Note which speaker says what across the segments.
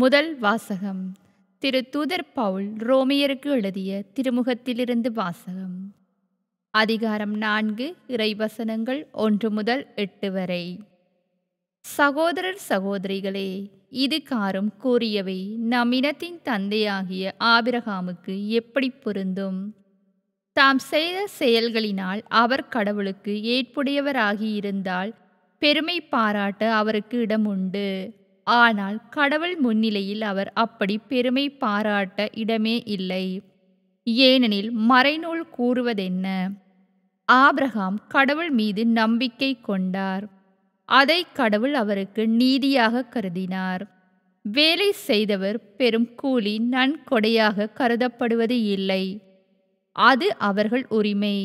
Speaker 1: முதல் வாசகம் திரு தூதர் பவுல் ரோமியருக்கு எழுதிய திருமுகத்திலிருந்து வாசகம் அதிகாரம் நான்கு இறைவசனங்கள் ஒன்று முதல் எட்டு வரை சகோதரர் சகோதரிகளே இது காரும் கூறியவை நம் இனத்தின் தந்தையாகிய ஆபிரகாமுக்கு எப்படி பொருந்தும் தாம் செய்த செயல்களினால் அவர் கடவுளுக்கு ஏற்புடையவராகியிருந்தால் பெருமை பாராட்ட அவருக்கு இடம் உண்டு ஆனால் கடவுள் முன்னிலையில் அவர் அப்படி பெருமை பாராட்ட இடமே இல்லை ஏனெனில் மறைநூல் கூறுவதென்ன ஆப்ரஹாம் கடவுள் மீது நம்பிக்கை கொண்டார் அதை கடவுள் அவருக்கு நீதியாக கருதினார் வேலை செய்தவர் பெரும் கூலி நன்கொடையாக கருதப்படுவது இல்லை அது அவர்கள் உரிமை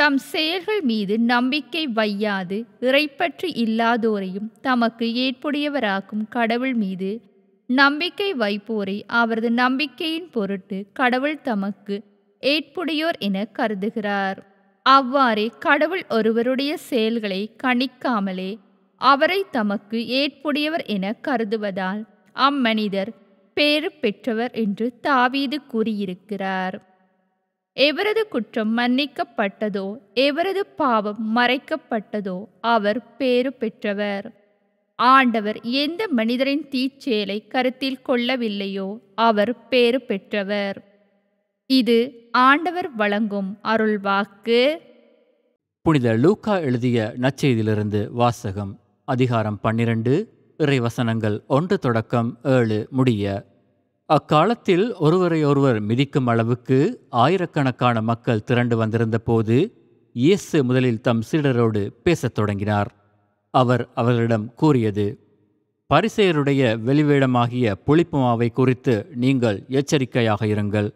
Speaker 1: தம் செயல்கள் மீது நம்பிக்கை வையாது இறைப்பற்று இல்லாதோரையும் தமக்கு ஏற்புடையவராக்கும் கடவுள் மீது நம்பிக்கை வைப்போரை அவரது நம்பிக்கையின் பொருட்டு கடவுள் தமக்கு ஏற்புடையோர் என கருதுகிறார் அவ்வாறே கடவுள் ஒருவருடைய செயல்களை கணிக்காமலே அவரை தமக்கு ஏற்புடையவர் என கருதுவதால் அம்மனிதர் பேறு பெற்றவர் என்று தாவீது கூறியிருக்கிறார் எவரது குற்றம் மன்னிக்கப்பட்டதோ எவரது பாவம் மறைக்கப்பட்டதோ அவர் பேறு பெற்றவர் ஆண்டவர் எந்த மனிதரின் தீச்செயலை கருத்தில் கொள்ளவில்லையோ அவர் பேறு பெற்றவர் இது ஆண்டவர் வழங்கும் அருள் வாக்கு
Speaker 2: புனித லூக்கா எழுதிய நச்செய்தியிலிருந்து வாசகம் அதிகாரம் பன்னிரண்டு இறைவசனங்கள் ஒன்று தொடக்கம் ஏழு முடிய அக்காலத்தில் ஒருவரை ஒருவர் மிதிக்கும் அளவுக்கு ஆயிரக்கணக்கான மக்கள் திரண்டு வந்திருந்த போது இயேசு முதலில் தம் சீடரோடு பேசத் தொடங்கினார் அவர் அவர்களிடம் கூறியது பரிசெயருடைய வெளிவேடமாகிய புளிப்புமாவை குறித்து நீங்கள் எச்சரிக்கையாக இருங்கள்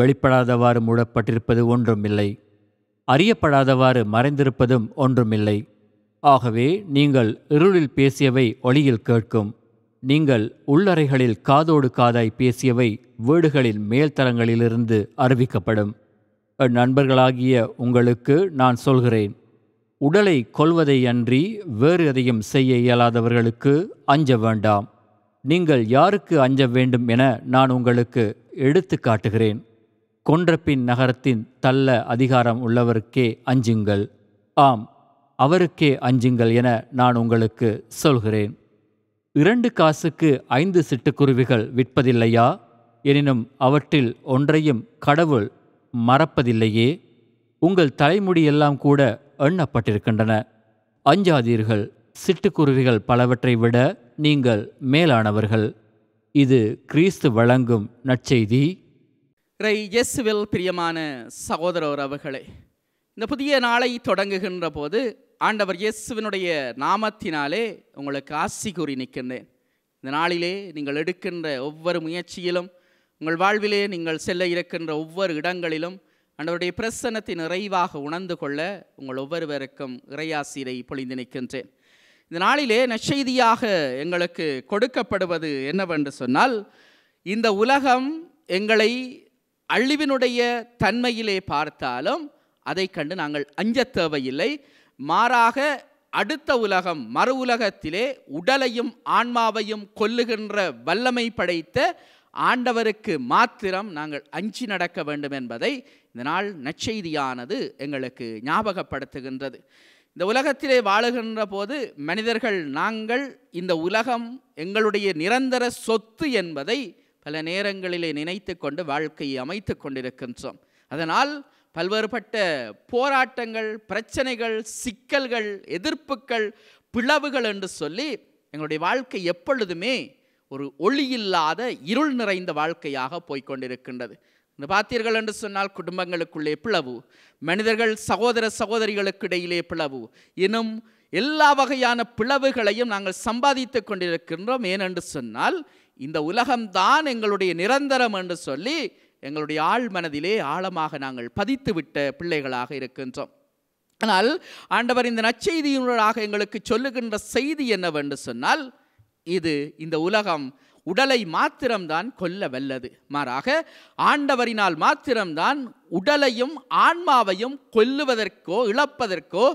Speaker 2: வெளிப்படாதவாறு மூடப்பட்டிருப்பது ஒன்றுமில்லை அறியப்படாதவாறு மறைந்திருப்பதும் ஒன்றுமில்லை ஆகவே நீங்கள் இருளில் பேசியவை ஒளியில் கேட்கும் நீங்கள் உள்ளறைகளில் காதோடு காதாய் பேசியவை வீடுகளின் மேல்தரங்களிலிருந்து அறிவிக்கப்படும் நண்பர்களாகிய உங்களுக்கு நான் சொல்கிறேன் உடலை கொள்வதை அன்றி வேறு எதையும் செய்ய இயலாதவர்களுக்கு அஞ்ச வேண்டாம் நீங்கள் யாருக்கு அஞ்ச வேண்டும் என நான் உங்களுக்கு எடுத்து காட்டுகிறேன் கொன்றபின் நகரத்தின் தள்ள அதிகாரம் உள்ளவருக்கே அஞ்சுங்கள் ஆம் அவருக்கே அஞ்சுங்கள் என நான் உங்களுக்கு சொல்கிறேன் இரண்டு காசுக்கு ஐந்து சிட்டுக்குருவிகள் விற்பதில்லையா எனினும் அவற்றில் ஒன்றையும் கடவுள் மறப்பதில்லையே உங்கள் தலைமுடியெல்லாம் கூட எண்ணப்பட்டிருக்கின்றன அஞ்சாதீர்கள் சிட்டுக்குருவிகள் பலவற்றை விட நீங்கள் மேலானவர்கள் இது கிறிஸ்து வழங்கும் நற்செய்தி
Speaker 3: ரை இயேசுவில் பிரியமான சகோதரர் அவர்களே இந்த புதிய நாளை தொடங்குகின்ற போது ஆண்டவர் இயேசுவினுடைய நாமத்தினாலே உங்களுக்கு ஆசி கூறி நிற்கின்றேன் இந்த நாளிலே நீங்கள் எடுக்கின்ற ஒவ்வொரு முயற்சியிலும் உங்கள் வாழ்விலே நீங்கள் செல்ல இருக்கின்ற ஒவ்வொரு இடங்களிலும் ஆண்டவருடைய பிரசன்னத்தை நிறைவாக உணர்ந்து கொள்ள உங்கள் ஒவ்வொருவருக்கும் இறையாசிரை பொழிந்து நிற்கின்றேன் இந்த நாளிலே நற்செய்தியாக எங்களுக்கு கொடுக்கப்படுவது என்னவென்று சொன்னால் இந்த உலகம் எங்களை அழிவினுடைய தன்மையிலே பார்த்தாலும் அதை கண்டு நாங்கள் அஞ்ச தேவையில்லை மாறாக அடுத்த உலகம் மறு உலகத்திலே உடலையும் ஆன்மாவையும் கொல்லுகின்ற வல்லமை படைத்த ஆண்டவருக்கு மாத்திரம் நாங்கள் அஞ்சி நடக்க வேண்டும் என்பதை இந்த நாள் நற்செய்தியானது எங்களுக்கு ஞாபகப்படுத்துகின்றது இந்த உலகத்திலே வாழுகின்ற போது மனிதர்கள் நாங்கள் இந்த உலகம் எங்களுடைய நிரந்தர சொத்து என்பதை பல நேரங்களிலே நினைத்து கொண்டு வாழ்க்கையை அமைத்து கொண்டிருக்கின்றோம் அதனால் பல்வேறுபட்ட போராட்டங்கள் பிரச்சனைகள் சிக்கல்கள் எதிர்ப்புகள் பிளவுகள் என்று சொல்லி எங்களுடைய வாழ்க்கை எப்பொழுதுமே ஒரு ஒளி இல்லாத இருள் நிறைந்த வாழ்க்கையாக போய்கொண்டிருக்கின்றது இந்த பார்த்தீர்கள் என்று சொன்னால் குடும்பங்களுக்குள்ளே பிளவு மனிதர்கள் சகோதர சகோதரிகளுக்கு இடையிலே பிளவு எனும் எல்லா வகையான பிளவுகளையும் நாங்கள் சம்பாதித்து கொண்டிருக்கின்றோம் ஏனென்று சொன்னால் இந்த உலகம்தான் எங்களுடைய நிரந்தரம் என்று சொல்லி எங்களுடைய ஆள் மனதிலே ஆழமாக நாங்கள் பதித்துவிட்ட பிள்ளைகளாக இருக்கின்றோம் ஆனால் ஆண்டவர் இந்த நச்செய்தியினராக எங்களுக்கு சொல்லுகின்ற செய்தி என்னவென்று சொன்னால் இது இந்த உலகம் உடலை மாத்திரம்தான் கொல்ல வல்லது மாறாக ஆண்டவரினால் மாத்திரம்தான் உடலையும் ஆன்மாவையும் கொல்லுவதற்கோ இழப்பதற்கோ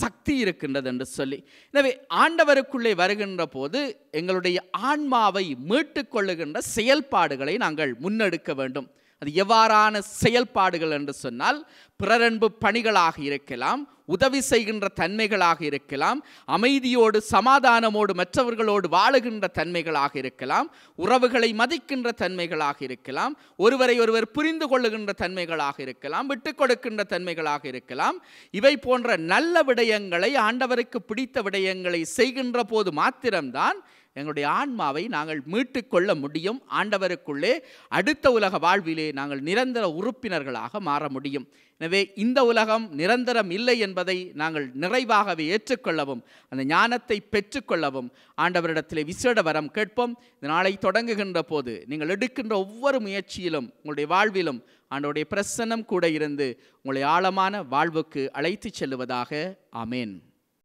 Speaker 3: சக்தி இருக்கின்றது என்று சொல்லி எனவே ஆண்டவருக்குள்ளே வருகின்ற போது எங்களுடைய ஆன்மாவை மீட்டுக்கொள்ளுகின்ற செயல்பாடுகளை நாங்கள் முன்னெடுக்க வேண்டும் அது எவ்வாறான செயல்பாடுகள் என்று சொன்னால் பிறரன்பு பணிகளாக இருக்கலாம் உதவி செய்கின்ற தன்மைகளாக இருக்கலாம் அமைதியோடு சமாதானமோடு மற்றவர்களோடு வாழுகின்ற தன்மைகளாக இருக்கலாம் உறவுகளை மதிக்கின்ற தன்மைகளாக இருக்கலாம் ஒருவரை ஒருவர் புரிந்து கொள்ளுகின்ற தன்மைகளாக இருக்கலாம் விட்டுக் கொடுக்கின்ற தன்மைகளாக இருக்கலாம் இவை போன்ற நல்ல விடயங்களை ஆண்டவருக்கு பிடித்த விடயங்களை செய்கின்ற போது மாத்திரம்தான் எங்களுடைய ஆன்மாவை நாங்கள் மீட்டுக்கொள்ள முடியும் ஆண்டவருக்குள்ளே அடுத்த உலக வாழ்விலே நாங்கள் நிரந்தர உறுப்பினர்களாக மாற முடியும் எனவே இந்த உலகம் நிரந்தரம் இல்லை என்பதை நாங்கள் நிறைவாகவே ஏற்றுக்கொள்ளவும் அந்த ஞானத்தை பெற்றுக்கொள்ளவும் ஆண்டவரிடத்திலே விசேட வரம் கேட்போம் நாளை தொடங்குகின்ற போது நீங்கள் எடுக்கின்ற ஒவ்வொரு முயற்சியிலும் உங்களுடைய வாழ்விலும் ஆண்டோடைய பிரசன்னம் கூட இருந்து உங்களை ஆழமான வாழ்வுக்கு அழைத்து செல்லுவதாக ஆமேன்